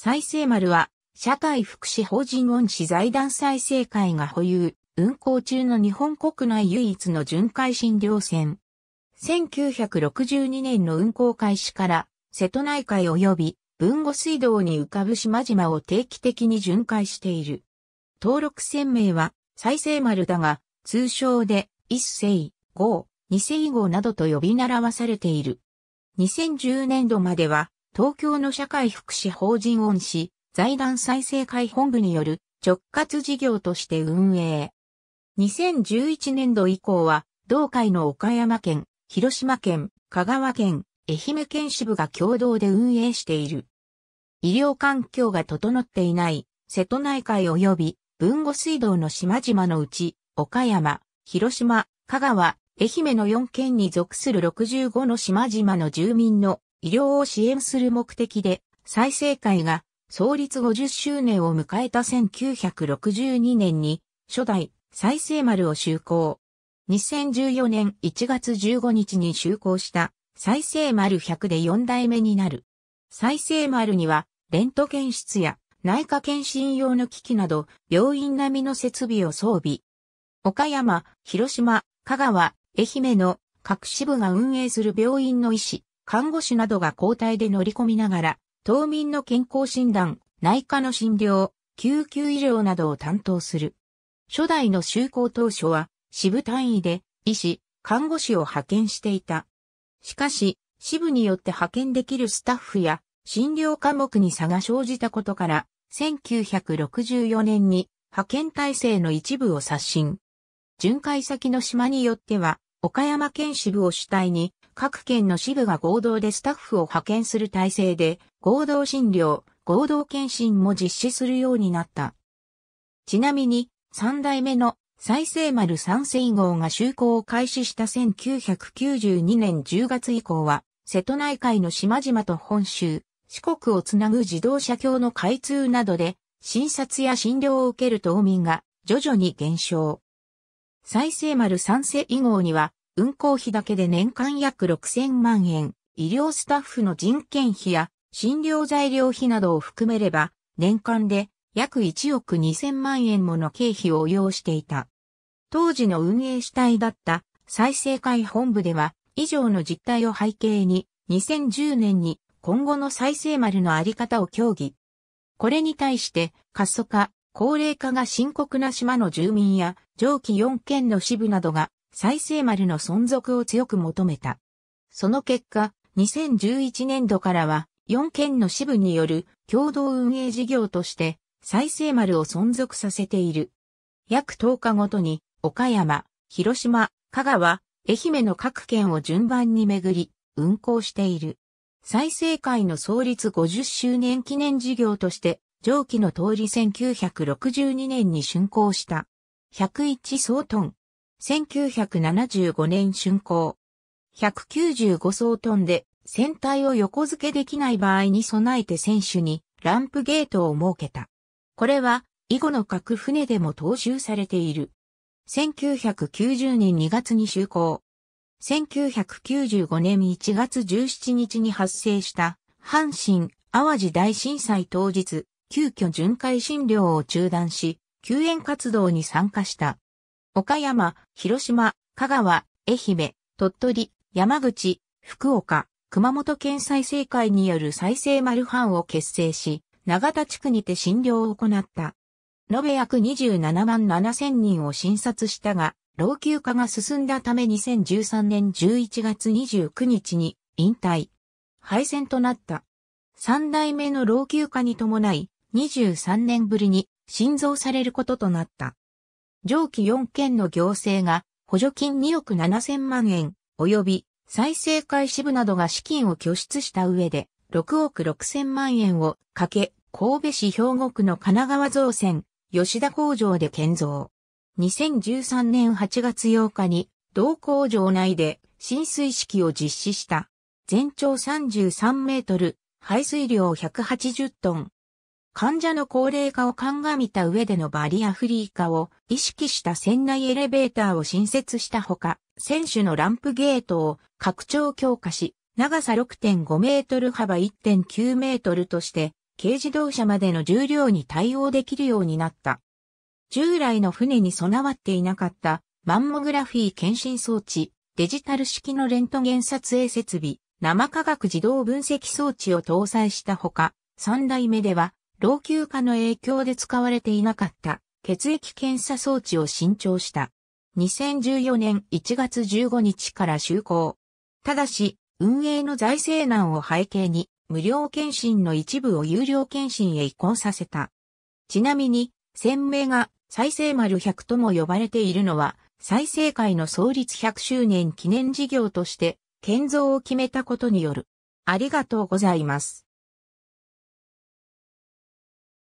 再生丸は、社会福祉法人恩師財団再生会が保有、運行中の日本国内唯一の巡回診療船。1962年の運行開始から、瀬戸内海及び、豊後水道に浮かぶ島々を定期的に巡回している。登録船名は、再生丸だが、通称で、一世、号、二世号などと呼び習わされている。2010年度までは、東京の社会福祉法人恩師、財団再生会本部による直轄事業として運営。2011年度以降は、同会の岡山県、広島県、香川県、愛媛県支部が共同で運営している。医療環境が整っていない、瀬戸内海及び豊後水道の島々のうち、岡山、広島、香川、愛媛の4県に属する65の島々の住民の医療を支援する目的で、再生会が創立50周年を迎えた1962年に、初代再生丸を就航。2014年1月15日に就航した再生丸100で4代目になる。再生丸には、レントゲン室や内科検診用の機器など、病院並みの設備を装備。岡山、広島、香川、愛媛の各支部が運営する病院の医師、看護師などが交代で乗り込みながら、島民の健康診断、内科の診療、救急医療などを担当する。初代の就航当初は、支部単位で、医師、看護師を派遣していた。しかし、支部によって派遣できるスタッフや、診療科目に差が生じたことから、1964年に派遣体制の一部を刷新。巡回先の島によっては、岡山県支部を主体に各県の支部が合同でスタッフを派遣する体制で、合同診療、合同検診も実施するようになった。ちなみに、三代目の再生丸三世号が就航を開始した1992年10月以降は、瀬戸内海の島々と本州、四国をつなぐ自動車橋の開通などで、診察や診療を受ける島民が徐々に減少。再生丸三世号には、運行費だけで年間約6000万円、医療スタッフの人件費や診療材料費などを含めれば、年間で約1億2000万円もの経費を要していた。当時の運営主体だった再生会本部では、以上の実態を背景に、2010年に今後の再生丸のあり方を協議。これに対して、過疎化、高齢化が深刻な島の住民や、上記4県の支部などが再生丸の存続を強く求めた。その結果、2011年度からは4県の支部による共同運営事業として再生丸を存続させている。約10日ごとに岡山、広島、香川、愛媛の各県を順番に巡り運行している。再生会の創立50周年記念事業として上記の通り1962年に竣工した。101総トン、1975年竣工。195層飛んで船体を横付けできない場合に備えて船首にランプゲートを設けた。これは以後の各船でも踏襲されている。1990年2月に就航。1995年1月17日に発生した阪神淡路大震災当日、急遽巡回診療を中断し、救援活動に参加した。岡山、広島、香川、愛媛、鳥取、山口、福岡、熊本県再生会による再生マルハンを結成し、長田地区にて診療を行った。延べ約27万7千人を診察したが、老朽化が進んだため2013年11月29日に引退、敗戦となった。三代目の老朽化に伴い、23年ぶりに新造されることとなった。上記4件の行政が補助金2億7千万円及び再生開始部などが資金を拠出した上で6億6千万円をかけ神戸市兵庫区の神奈川造船吉田工場で建造。2013年8月8日に同工場内で浸水式を実施した。全長33メートル、排水量180トン、患者の高齢化を鑑みた上でのバリアフリー化を意識した船内エレベーターを新設したほか、選手のランプゲートを拡張強化し、長さ6.5メートル幅1.9メートルとして、軽自動車までの重量に対応できるようになった。従来の船に備わっていなかったマンモグラフィー検診装置、デジタル式のレントゲン撮影設備、生化学自動分析装置を搭載したほか、3代目では老朽化の影響で使われていなかった血液検査装置を新調した。2014年1月15日から就航。ただし、運営の財政難を背景に、無料検診の一部を有料検診へ移行させた。ちなみに、鮮明が再生丸100とも呼ばれているのは、再生会の創立100周年記念事業として、建造を決めたことによる。ありがとうございます。